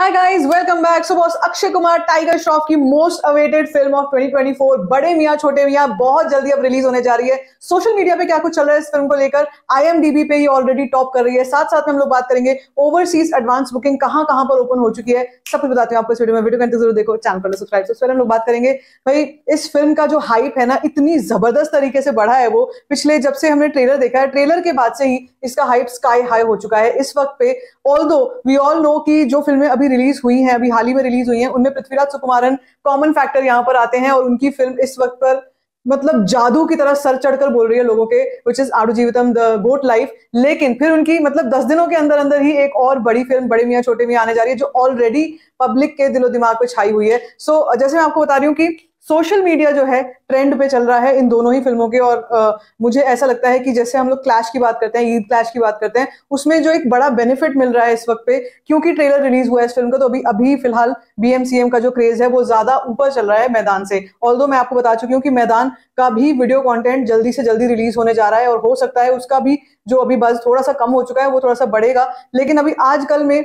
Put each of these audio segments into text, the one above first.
हाय guys welcome back so boss Akshay Kumar Tiger Shroff की most awaited film of 2024 बड़े मियाँ छोटे मियाँ बहुत जल्दी अब रिलीज होने जा रही है सोशल मीडिया पे क्या कुछ चल रहा है इस फिल्म को लेकर आईएमडीबी पे ही ऑलरेडी टॉप कर रही है साथ साथ में हम लोग बात करेंगे ओवरसीज एडवांस बुकिंग कहां कहां पर ओपन हो चुकी है सब कुछ बताते हैं आपको इस वीडियो में वीडियो करते जरूर देखो चैनल पर सब्सक्राइब सबसे पहले हम लोग बात करेंगे भाई इस फिल्म का जो हाइप है ना इतनी जबरदस्त तरीके से बढ़ा है वो पिछले जब से हमने ट्रेलर देखा है ट्रेलर के बाद से ही इसका हाइप स्काई हाई हो चुका है इस वक्त पे ऑल वी ऑल नो की जो फिल्में अभी भी रिलीज हुई हैं अभी हाल ही में रिलीज हुई हैं उनमें पृथ्वीराज सुकुमारन कॉमन फैक्टर यहाँ पर आते हैं और उनकी फिल्म इस वक्त पर मतलब जादू की तरह सर चढ़कर बोल रही है लोगों के विच इज आडू जीवितम द गोट लाइफ लेकिन फिर उनकी मतलब दस दिनों के अंदर अंदर ही एक और बड़ी फिल्म बड़े मियाँ छोटे मियाँ आने जा रही है जो ऑलरेडी पब्लिक के दिलो दिमाग पर छाई हुई है सो so, जैसे मैं आपको बता रही हूँ कि सोशल मीडिया जो है ट्रेंड पे चल रहा है इन दोनों ही फिल्मों के और आ, मुझे ऐसा लगता है कि जैसे हम लोग क्लैश की बात करते हैं ईद क्लैश की बात करते हैं उसमें जो एक बड़ा बेनिफिट मिल रहा है इस वक्त पे क्योंकि ट्रेलर रिलीज हुआ है इस फिल्म का तो अभी अभी फिलहाल बीएमसीएम का जो क्रेज है वो ज्यादा ऊपर चल रहा है मैदान से ऑल मैं आपको बता चुकी हूँ कि मैदान का भी वीडियो कॉन्टेंट जल्दी से जल्दी रिलीज होने जा रहा है और हो सकता है उसका भी जो अभी बज थोड़ा सा कम हो चुका है वो थोड़ा सा बढ़ेगा लेकिन अभी आजकल में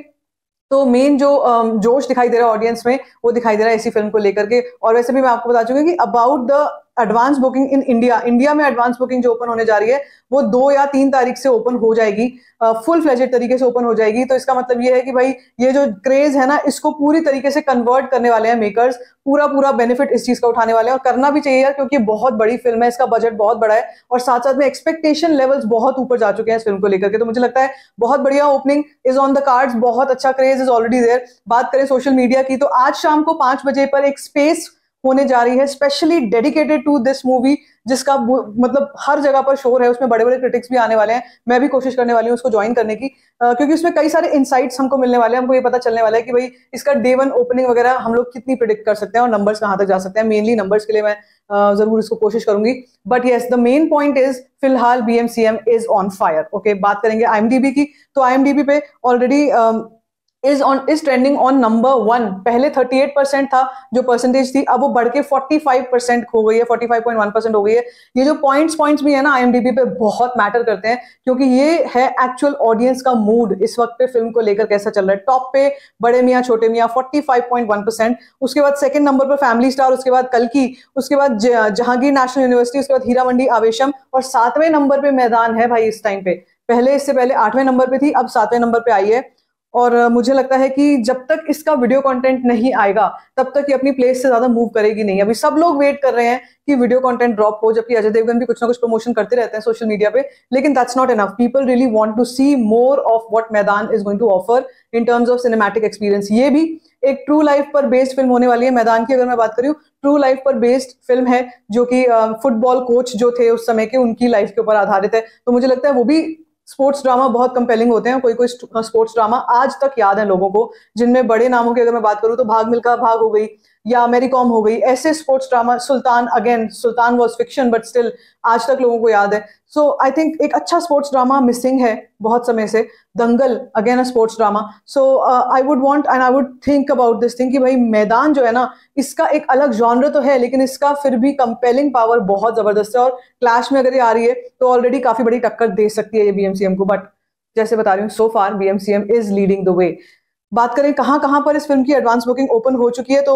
तो मेन जो जोश दिखाई दे रहा है ऑडियंस में वो दिखाई दे रहा है इसी फिल्म को लेकर के और वैसे भी मैं आपको बता चुकी कि about the advance booking in India India में एडवांस बुकिंग जो ओपन होने जा रही है वो दो या तीन तारीख से ओपन हो जाएगी फुल फ्लेजेड तरीके से ओपन हो जाएगी तो इसका मतलब ये है कि भाई ये जो क्रेज है ना इसको पूरी तरीके से कन्वर्ट करने वाले हैं मेकर्स पूरा पूरा बेनिफिट इस चीज का उठाने वाले हैं और करना भी चाहिए यार क्योंकि बहुत बड़ी फिल्म है इसका बजट बहुत बड़ा है और साथ साथ में एक्सपेक्टेशन लेवल्स बहुत ऊपर जा चुके हैं इस फिल्म को लेकर के तो मुझे लगता है बहुत बढ़िया opening is on the cards बहुत अच्छा क्रेज इज ऑलरेडी देयर बात करें सोशल मीडिया की तो आज शाम को पांच बजे पर एक स्पेस होने जा रही है specially dedicated to this movie जिसका मतलब हर जगह पर शोर है उसमें बड़े बड़े क्रिटिक्स भी आने वाले हैं मैं भी कोशिश करने वाली हूँ उसको ज्वाइन करने की आ, क्योंकि उसमें कई सारे इनसाइट्स हमको मिलने वाले हैं हमको ये पता चलने वाला है कि भाई इसका डे वन ओपनिंग वगैरह हम लोग कितनी प्रिडिक्ट कर सकते हैं और नंबर्स कहाँ तक जा सकते हैं मेनली नंबर्स के लिए मैं जरूर इसको कोशिश करूंगी but yes the main point is फिलहाल B is on fire okay बात करेंगे आई की तो आई पे already is on is trending on number one पहले 38 परसेंट था जो परसेंटेज थी अब वो बढ़ के 45 परसेंट हो गई है 45.1 परसेंट हो गई है ये जो पॉइंट्स पॉइंट्स भी है ना आईएमडीबी पे बहुत मैटर करते हैं क्योंकि ये है एक्चुअल ऑडियंस का मूड इस वक्त पे फिल्म को लेकर कैसा चल रहा है टॉप पे बड़े मियाँ छोटे मियाँ फोर्टी उसके बाद सेकेंड नंबर पर फैमिली स्टार उसके बाद कलकी उसके बाद जहांगीर नेशनल यूनिवर्सिटी उसके बाद हीरा मंडी आवेशम और सातवें नंबर पर मैदान है भाई इस टाइम पे पहले इससे पहले आठवें नंबर पे थी अब सातवें नंबर पे आई है और मुझे लगता है कि जब तक इसका वीडियो कंटेंट नहीं आएगा तब तक ये अपनी प्लेस से ज्यादा मूव करेगी नहीं अभी सब लोग वेट कर रहे हैं कि वीडियो कंटेंट ड्रॉप हो जबकि अजय देवगन भी कुछ ना कुछ प्रमोशन करते रहते हैं सोशल मीडिया पे लेकिन that's not enough people really want to see more of what Maidaan is going to offer in terms of cinematic experience ये भी एक ट्रू लाइफ पर बेस्ड फिल्म होने वाली है मैदान की अगर मैं बात करूँ ट्रू लाइफ पर बेस्ड फिल्म है जो कि फुटबॉल कोच जो थे उस समय के उनकी लाइफ के ऊपर आधारित है तो मुझे लगता है वो भी स्पोर्ट्स ड्रामा बहुत कंपेलिंग होते हैं कोई कोई स्पोर्ट्स ड्रामा आज तक याद है लोगों को जिनमें बड़े नामों की अगर मैं बात करूँ तो भाग मिल्खा भाग हो गई या मेरी कॉम हो गई ऐसे sports drama Sultan again Sultan was fiction but still आज तक लोगों को याद है सो आई थिंक एक अच्छा स्पोर्ट्स ड्रामा मिसिंग है बहुत समय से Dangal again a sports drama so I would want and I would think about this thing कि भाई मैदान जो है ना इसका एक अलग जॉनर तो है लेकिन इसका फिर भी कंपेलिंग पावर बहुत ज़बरदस्त है और क्लैश में अगर ये आ रही है तो ऑलरेडी काफ़ी बड़ी टक्कर दे सकती है ये बी को बट जैसे बता रही हूँ so far B is leading the way बात करें कहाँ कहां पर इस फिल्म की एडवांस बुकिंग ओपन हो चुकी है तो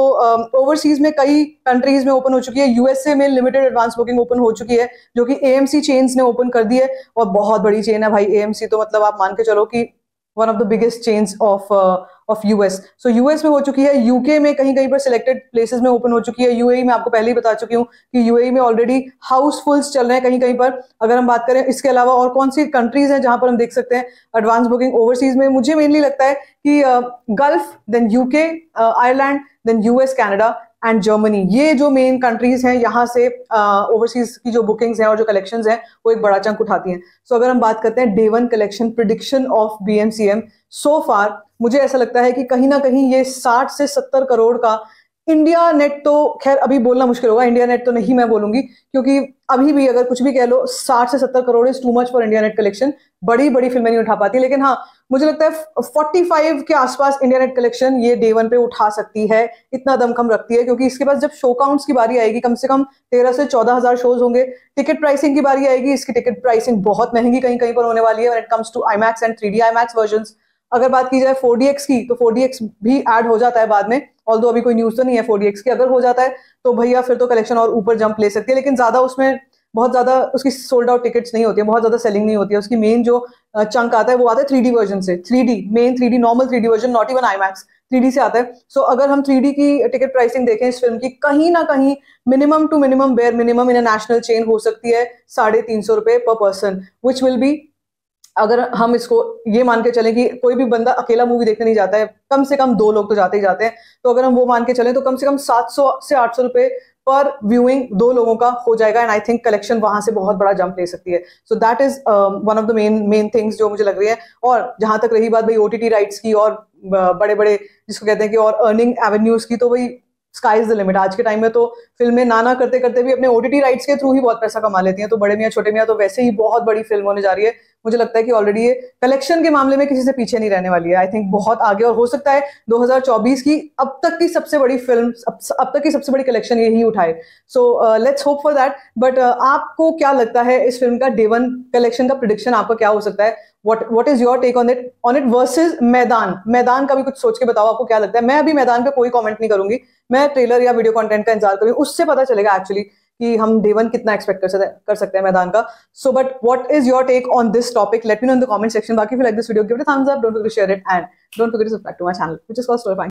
ओवरसीज में कई कंट्रीज में ओपन हो चुकी है यूएसए में लिमिटेड एडवांस बुकिंग ओपन हो चुकी है जो कि एएमसी चेन्स ने ओपन कर दी है और बहुत बड़ी चेन है भाई एएमसी तो मतलब आप मान के चलो कि one of the biggest chains of of US so US में हो चुकी है यूके में कहीं कहीं पर सिलेक्टेड प्लेसेस में ओपन हो चुकी है यूएई e में आपको पहले ही बता चुकी हूँ कि यूएई e में ऑलरेडी हाउसफुल्स चल रहे हैं कहीं कहीं पर अगर हम बात करें इसके अलावा और कौन सी कंट्रीज हैं जहां पर हम देख सकते हैं एडवांस बुकिंग ओवरसीज में मुझे मेनली लगता है कि Gulf then UK Ireland then US Canada and Germany ये जो मेन कंट्रीज हैं यहाँ से ओवरसीज uh, की जो बुकिंग्स हैं और जो कलेक्शंस हैं वो एक बड़ा चंक उठाती हैं सो so, अगर हम बात करते हैं day one collection prediction of B M C M so far मुझे ऐसा लगता है कि कहीं ना कहीं ये 60 से 70 करोड़ का इंडिया नेट तो खैर अभी बोलना मुश्किल होगा इंडिया नेट तो नहीं मैं बोलूंगी क्योंकि अभी भी अगर कुछ भी कह लो साठ से सत्तर crore is too much for India net collection बड़ी बड़ी फिल्में नहीं उठा पाती लेकिन हाँ मुझे लगता है फोर्टी फाइव के आसपास इंडिया नेट कलेक्शन ये डे वन पे उठा सकती है इतना दमखम रखती है क्योंकि इसके पास जब शो काउंट्स की बारी आएगी कम से कम तेरह से चौदह हजार शोज होंगे टिकट प्राइसिंग की बारी आएगी इसकी टिकट प्राइसिंग बहुत महंगी कहीं कहीं पर होने वाली है it comes to IMAX and three D IMAX version अगर बात की जाए फोर की तो फोर भी एड हो जाता है बाद में ऑल अभी कोई न्यूज तो नहीं है फोर की अगर हो जाता है तो भैया फिर तो कलेक्शन और ऊपर जंप ले सकती है लेकिन ज्यादा उसमें बहुत ज्यादा उसकी सोल्ड आउट टिकट्स नहीं होती है बहुत ज्यादा सेलिंग नहीं होती है उसकी मेन जो चंक आता है वो आता है थ्री वर्जन से three main three normal three version not even IMAX से आता है सो so, अगर हम थ्री की टिकट प्राइसिंग देखें इस फिल्म की कहीं ना कहीं minimum two minimum bare minimum in national chain हो सकती है साढ़े तीन सौ रुपए पर पर्सन विच विल बी अगर हम इसको ये मान के चलें कि कोई भी बंदा अकेला मूवी देखने नहीं जाता है कम से कम दो लोग तो जाते ही जाते हैं तो अगर हम वो मान के चलें तो कम से कम 700 से 800 रुपए पर व्यूइंग दो लोगों का हो जाएगा एंड आई थिंक कलेक्शन वहां से बहुत बड़ा जंप ले सकती है so that is one of the main main things जो मुझे लग रही है और जहां तक रही बात भाई ओटीटी राइट्स की और uh, बड़े बड़े जिसको कहते हैं कि और अर्निंग एवेन्यूज की तो भाई स्काई इज द लिमिट आज के टाइम में तो फिल्में ना ना करते करते भी अपने ओटीटी राइट्स के थ्रू ही बहुत पैसा कमा लेती हैं तो बड़े मियाँ छोटे मियाँ तो वैसे ही बहुत बड़ी फिल्म होने जा रही है मुझे लगता है कि ऑलरेडी ये कलेक्शन के मामले में किसी से पीछे नहीं रहने वाली है आई थिंक बहुत आगे और हो सकता है 2024 की अब तक की सबसे बड़ी फिल्म अब, तक की सबसे बड़ी कलेक्शन यही उठाए so let's hope for that but आपको क्या लगता है इस फिल्म का डे वन कलेक्शन का प्रिडिक्शन आपका क्या हो सकता है what what is your take on it on it versus Maidaan Maidaan का भी कुछ सोच के बताओ आपको क्या लगता है मैं अभी मैदान पे कोई कॉमेंट नहीं करूंगी मैं ट्रेलर या वीडियो कॉन्टेंट का इंतजार करूंगी उससे पता चलेगा एक्चुअली कि हम डे वन कितना एक्सपेक्ट कर सकते कर सकते हैं मैदान का so but what is your take on this topic let me know in the comment section बाकी फिर like this video give it thumbs up don't forget to share it and don't forget to subscribe to my channel which is story